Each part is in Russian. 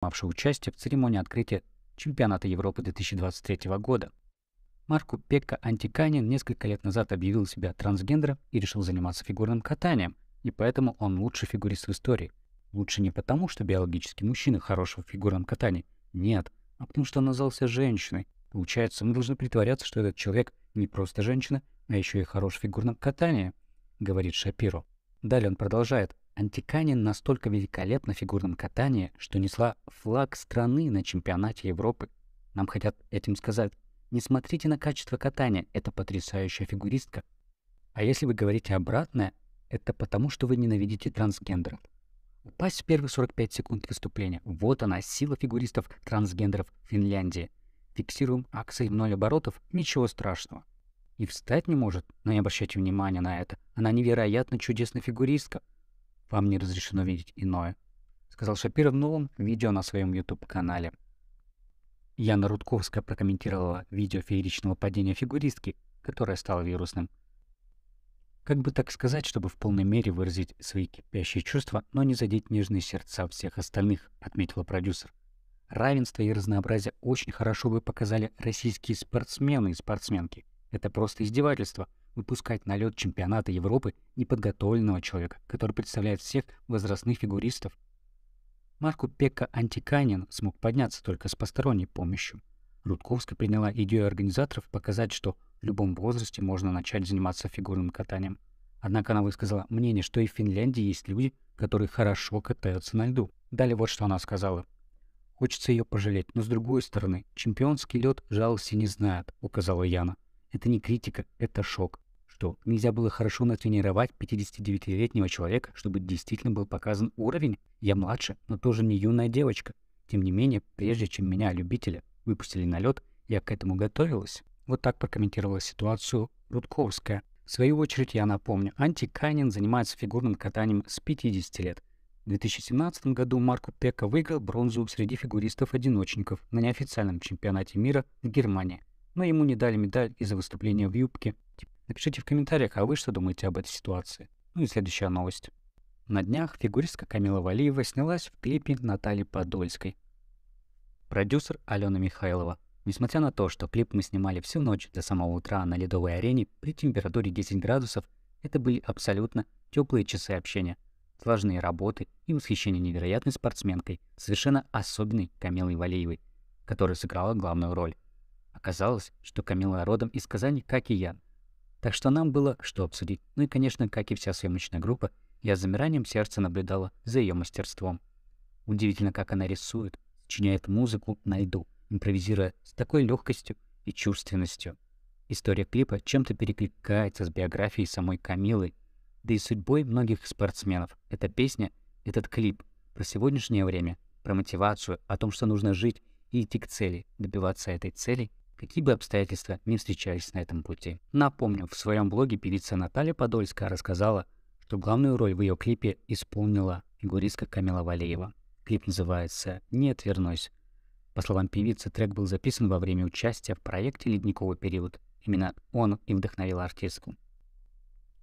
принимавший участие в церемонии открытия чемпионата Европы 2023 года. Марку Пекка Антиканин несколько лет назад объявил себя трансгендером и решил заниматься фигурным катанием, и поэтому он лучший фигурист в истории. Лучше не потому, что биологический мужчина хорош в фигурном катании. Нет, а потому что он назвался женщиной. Получается, мы должны притворяться, что этот человек не просто женщина, а еще и хорош в фигурном катании, говорит Шапиро. Далее он продолжает. Антиканин настолько великолепна в фигурном катании, что несла флаг страны на чемпионате Европы. Нам хотят этим сказать, не смотрите на качество катания, это потрясающая фигуристка. А если вы говорите обратное, это потому, что вы ненавидите трансгендеров. Упасть в первые 45 секунд выступления. Вот она, сила фигуристов трансгендеров Финляндии. Фиксируем акции в ноль оборотов, ничего страшного. И встать не может, но не обращайте внимания на это. Она невероятно чудесная фигуристка. Вам не разрешено видеть иное», — сказал Шапиров в новом видео на своем YouTube-канале. Яна Рудковская прокомментировала видео фееричного падения фигуристки, которое стало вирусным. Как бы так сказать, чтобы в полной мере выразить свои кипящие чувства, но не задеть нежные сердца всех остальных, отметила продюсер. Равенство и разнообразие очень хорошо бы показали российские спортсмены и спортсменки. Это просто издевательство — выпускать на лед чемпионата Европы неподготовленного человека, который представляет всех возрастных фигуристов. Марку Пека Антиканин смог подняться только с посторонней помощью. Рудковская приняла идею организаторов показать, что в любом возрасте можно начать заниматься фигурным катанием. Однако она высказала мнение, что и в Финляндии есть люди, которые хорошо катаются на льду. Далее вот что она сказала. Хочется ее пожалеть, но с другой стороны, чемпионский лед жалости не знает, указала Яна. Это не критика, это шок. Что, нельзя было хорошо натренировать 59-летнего человека, чтобы действительно был показан уровень? Я младше, но тоже не юная девочка. Тем не менее, прежде чем меня, любителя, выпустили на лед, я к этому готовилась. Вот так прокомментировала ситуацию Рудковская. В свою очередь я напомню, Анти Кайнин занимается фигурным катанием с 50 лет. В 2017 году Марко Пека выиграл бронзу среди фигуристов-одиночников на неофициальном чемпионате мира в Германии но ему не дали медаль из-за выступления в юбке. Напишите в комментариях, а вы что думаете об этой ситуации. Ну и следующая новость. На днях фигуристка Камила Валиева снялась в клипе Натальи Подольской. Продюсер Алена Михайлова. Несмотря на то, что клип мы снимали всю ночь до самого утра на ледовой арене при температуре 10 градусов, это были абсолютно теплые часы общения, сложные работы и восхищение невероятной спортсменкой, совершенно особенной Камилой Валиевой, которая сыграла главную роль – Оказалось, что Камила родом из Казани, как и я. Так что нам было что обсудить. Ну и, конечно, как и вся съемочная группа, я с замиранием сердца наблюдала за ее мастерством. Удивительно, как она рисует, сочиняет музыку на льду, импровизируя с такой легкостью и чувственностью. История клипа чем-то перекликается с биографией самой Камилы, да и судьбой многих спортсменов. Эта песня, этот клип про сегодняшнее время, про мотивацию, о том, что нужно жить и идти к цели, добиваться этой цели какие бы обстоятельства не встречались на этом пути. Напомню, в своем блоге певица Наталья Подольская рассказала, что главную роль в ее клипе исполнила фигуристка Камила Валеева. Клип называется «Не отвернусь». По словам певицы, трек был записан во время участия в проекте «Ледниковый период». Именно он и вдохновил артистку.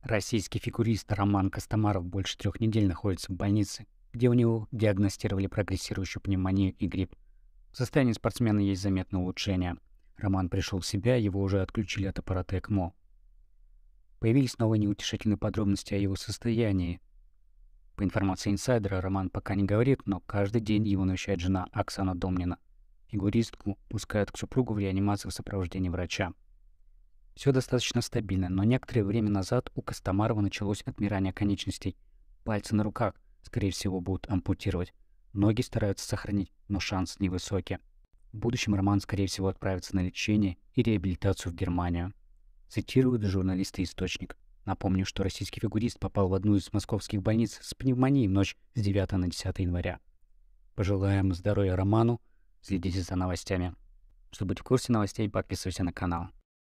Российский фигурист Роман Костомаров больше трех недель находится в больнице, где у него диагностировали прогрессирующую пневмонию и грипп. В состоянии спортсмена есть заметное улучшение – Роман пришел в себя, его уже отключили от аппарата ЭКМО. Появились новые неутешительные подробности о его состоянии. По информации инсайдера, Роман пока не говорит, но каждый день его навещает жена Оксана Домнина. Фигуристку пускают к супругу в реанимацию в сопровождении врача. Все достаточно стабильно, но некоторое время назад у Костомарова началось отмирание конечностей. Пальцы на руках, скорее всего, будут ампутировать. Ноги стараются сохранить, но шанс невысокий. В будущем Роман, скорее всего, отправится на лечение и реабилитацию в Германию. Цитирует журналисты источник. Напомню, что российский фигурист попал в одну из московских больниц с пневмонией в ночь с 9 на 10 января. Пожелаем здоровья Роману, следите за новостями. Чтобы быть в курсе новостей, подписывайся на канал.